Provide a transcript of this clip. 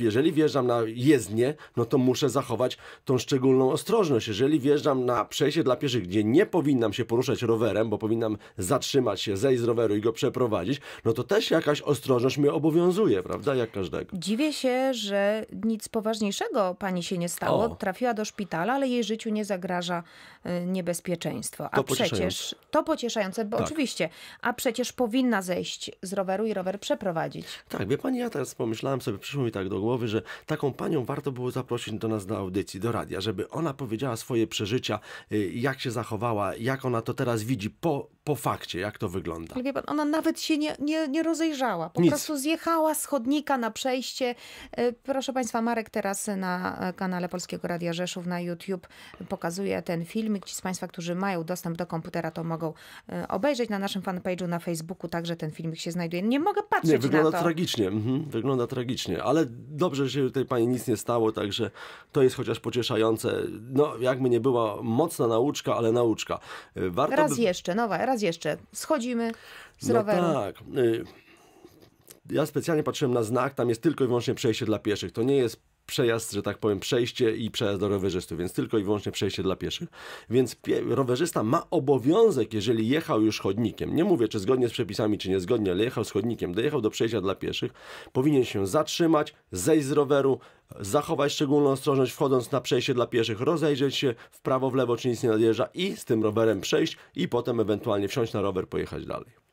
jeżeli wjeżdżam na jezdnię, no to muszę zachować tą szczególną ostrożność. Jeżeli wjeżdżam na przejście dla pieszych, gdzie nie powinnam się poruszać rowerem, bo powinnam zatrzymać się, zejść z roweru i go przeprowadzić, no to też jakaś ostrożność mnie obowiązuje, prawda, jak każdego. Dziwię się, że nic poważniejszego pani się nie stało. O. Trafiła do szpitala, ale jej życiu nie zagraża y, niebezpieczeństwo. A to przecież to pocieszające, bo tak. oczywiście, a przecież powinna zejść z roweru i rower przeprowadzić. Tak, wie pani, ja teraz pomyślałem sobie, przyszło mi tak do głowy, że taką panią warto było zaprosić do nas do audycji, do radia, żeby ona powiedziała swoje przeżycia, y, jak się zachowała, jak ona to teraz widzi po po fakcie, jak to wygląda. wie pan, ona nawet się nie, nie, nie rozejrzała. Po Nic. prostu zjechała z chodnika na przejście. E, proszę państwa, Marek teraz na e, kanale Polskiego Radia Rzeszów na YouTube pokazuje ten filmik. Ci z państwa, którzy mają dostęp do komputera, to mogą e, obejrzeć na naszym fanpage'u na Facebooku, także ten filmik się znajduje. Nie mogę patrzeć nie, wygląda na to. tragicznie. Mhm, wygląda tragicznie, ale dobrze, że tej pani nic nie stało, także to jest chociaż pocieszające. No, jak mnie nie była mocna nauczka, ale nauczka. Warto raz by... jeszcze, nowa, raz raz jeszcze schodzimy z no roweru. Tak. Y, ja specjalnie patrzyłem na znak, tam jest tylko i wyłącznie przejście dla pieszych. To nie jest przejazd, że tak powiem, przejście i przejazd do rowerzystów, więc tylko i wyłącznie przejście dla pieszych. Więc rowerzysta ma obowiązek, jeżeli jechał już chodnikiem, nie mówię czy zgodnie z przepisami, czy niezgodnie, ale jechał z chodnikiem, dojechał do przejścia dla pieszych, powinien się zatrzymać, zejść z roweru, zachować szczególną ostrożność wchodząc na przejście dla pieszych, rozejrzeć się w prawo, w lewo, czy nic nie nadjeżdża i z tym rowerem przejść i potem ewentualnie wsiąść na rower, pojechać dalej.